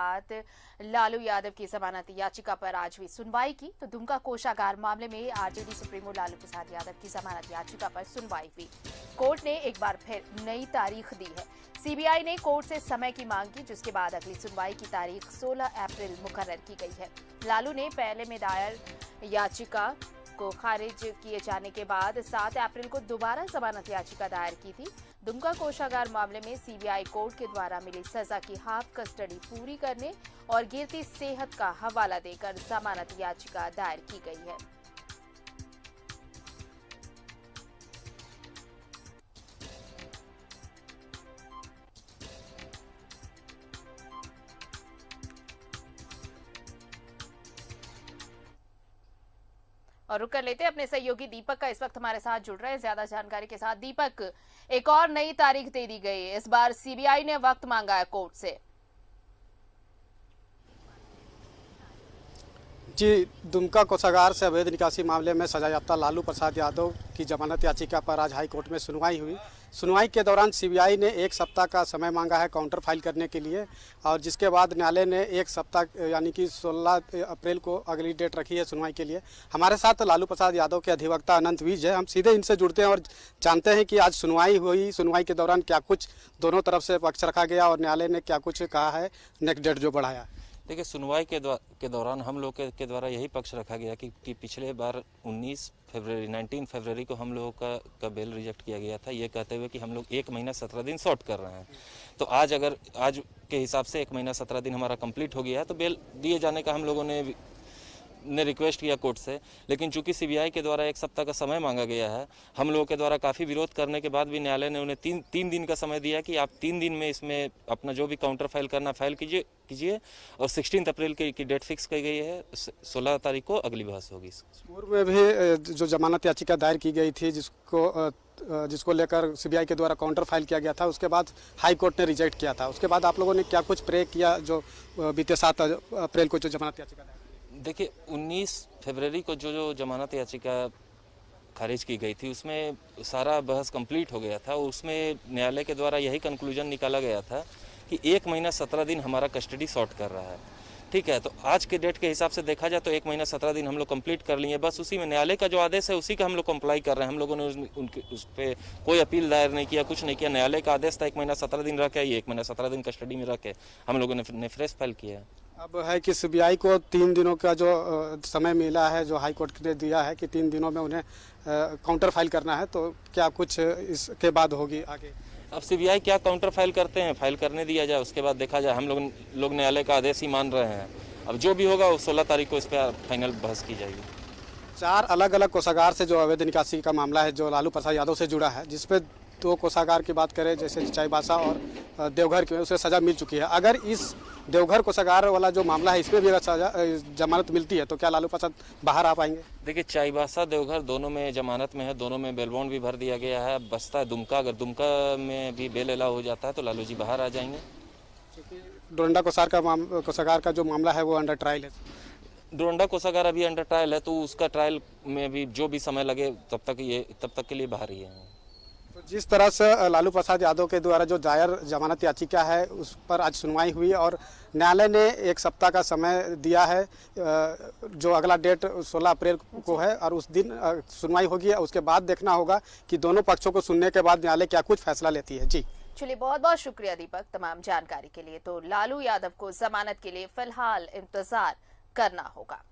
बात लालू यादव की जमानत याचिका पर आज हुई सुनवाई की तो दुमका कोषागार मामले में आरजेडी सुप्रीमो लालू प्रसाद यादव की जमानत याचिका पर सुनवाई हुई कोर्ट ने एक बार फिर नई तारीख दी है सीबीआई ने कोर्ट से समय की मांग की जिसके बाद अगली सुनवाई की तारीख 16 अप्रैल मुकर्र की गई है लालू ने पहले में दायर याचिका को खारिज किए जाने के बाद सात अप्रैल को दोबारा जमानत याचिका दायर की थी दुमका कोषागार मामले में सीबीआई कोर्ट के द्वारा मिली सजा की हाफ कस्टडी पूरी करने और गिरती सेहत का हवाला देकर जमानत याचिका दायर की गई है और रुक कर लेते हैं अपने सहयोगी दीपक का इस वक्त हमारे साथ जुड़ रहे हैं ज्यादा जानकारी के साथ दीपक एक और नई तारीख दे दी गई इस बार सीबीआई ने वक्त मांगा है कोर्ट से जी दुमका कोषागार से अवैध निकासी मामले में सजायाफ्ता लालू प्रसाद यादव की जमानत याचिका पर आज हाई कोर्ट में सुनवाई हुई सुनवाई के दौरान सीबीआई ने एक सप्ताह का समय मांगा है काउंटर फाइल करने के लिए और जिसके बाद न्यायालय ने एक सप्ताह यानी कि 16 अप्रैल को अगली डेट रखी है सुनवाई के लिए हमारे साथ लालू प्रसाद यादव के अधिवक्ता अनंत वीज है हम सीधे इनसे जुड़ते हैं और जानते हैं कि आज सुनवाई हुई सुनवाई के दौरान क्या कुछ दोनों तरफ से पक्ष रखा गया और न्यायालय ने क्या कुछ कहा है नेक्स्ट डेट जो बढ़ाया देखिए सुनवाई के द्वारा के दौरान हम लोग के, के द्वारा यही पक्ष रखा गया कि, कि पिछले बार 19 फरवरी 19 फरवरी को हम लोगों का, का बेल रिजेक्ट किया गया था ये कहते हुए कि हम लोग एक महीना सत्रह दिन शॉर्ट कर रहे हैं तो आज अगर आज के हिसाब से एक महीना सत्रह दिन हमारा कंप्लीट हो गया है तो बेल दिए जाने का हम लोगों ने ने रिक्वेस्ट किया कोर्ट से लेकिन चूंकि सीबीआई के द्वारा एक सप्ताह का समय मांगा गया है हम लोगों के द्वारा काफ़ी विरोध करने के बाद भी न्यायालय ने उन्हें तीन तीन दिन का समय दिया कि आप तीन दिन में इसमें अपना जो भी काउंटर फाइल करना फाइल कीजिए कीजिए और सिक्सटीन अप्रैल की, की डेट फिक्स की गई है सोलह तारीख को अगली बहस होगी पूर्व में भी जो जमानत याचिका दायर की गई थी जिसको जिसको लेकर सीबीआई के द्वारा काउंटर फाइल किया गया था उसके बाद हाई कोर्ट ने रिजेक्ट किया था उसके बाद आप लोगों ने क्या कुछ प्रे किया जो बीते सात अप्रैल को जो जमानत याचिका दायर देखिए 19 फरवरी को जो जो जमानत याचिका खारिज की गई थी उसमें सारा बहस कंप्लीट हो गया था उसमें न्यायालय के द्वारा यही कंक्लूजन निकाला गया था कि एक महीना सत्रह दिन हमारा कस्टडी शॉर्ट कर रहा है ठीक है तो आज के डेट के हिसाब से देखा जाए तो एक महीना सत्रह दिन हम लोग कंप्लीट कर लिए बस उसी में न्यायालय का जो आदेश है उसी का हम लोग कंप्लाई कर रहे हैं हम लोगों ने उनके उस पर कोई अपील दायर नहीं किया कुछ नहीं किया न्यायालय का आदेश था एक महीना सत्रह दिन रखे ये एक महीना सत्रह दिन कस्टडी में रखे हम लोगों ने, ने फ्रेश फाइल किया अब है कि सीबीआई को तीन दिनों का जो समय मिला है जो हाई कोर्ट ने दिया है कि तीन दिनों में उन्हें काउंटर फाइल करना है तो क्या कुछ इसके बाद होगी आगे अब सीबीआई क्या काउंटर फाइल करते हैं फाइल करने दिया जाए उसके बाद देखा जाए हम लोग लोग न्यायालय का आदेश ही मान रहे हैं अब जो भी होगा वो सोलह तारीख को इस पर फाइनल बहस की जाएगी चार अलग अलग कोषागार से जो अवैध निकासी का मामला है जो लालू प्रसाद यादव से जुड़ा है जिसपे दो कोषागार की बात करें जैसे चाईबासा और देवघर की उसे सजा मिल चुकी है अगर इस देवघर को सगार वाला जो मामला है इसमें भी अगर जमानत मिलती है तो क्या लालू प्रसाद बाहर आ पाएंगे देखिए चाईबासा देवघर दोनों में जमानत में है दोनों में बेलबॉन्ड भी भर दिया गया है बस्ता दुमका अगर दुमका में भी बेल अलाव हो जाता है तो लालू जी बाहर आ जाएंगे डोरंडा कोसार का कोसागार का जो मामला है वो अंडर ट्रायल है डोरंडा कोसागार अभी अंडर ट्रायल है तो उसका ट्रायल में भी जो भी समय लगे तब तक ये तब तक के लिए बाहर ही है तो जिस तरह से लालू प्रसाद यादव के द्वारा जो दायर जमानत याचिका है उस पर आज सुनवाई हुई और न्यायालय ने एक सप्ताह का समय दिया है जो अगला डेट 16 अप्रैल को है और उस दिन सुनवाई होगी उसके बाद देखना होगा कि दोनों पक्षों को सुनने के बाद न्यायालय क्या कुछ फैसला लेती है जी चलिए बहुत बहुत शुक्रिया दीपक तमाम जानकारी के लिए तो लालू यादव को जमानत के लिए फिलहाल इंतजार करना होगा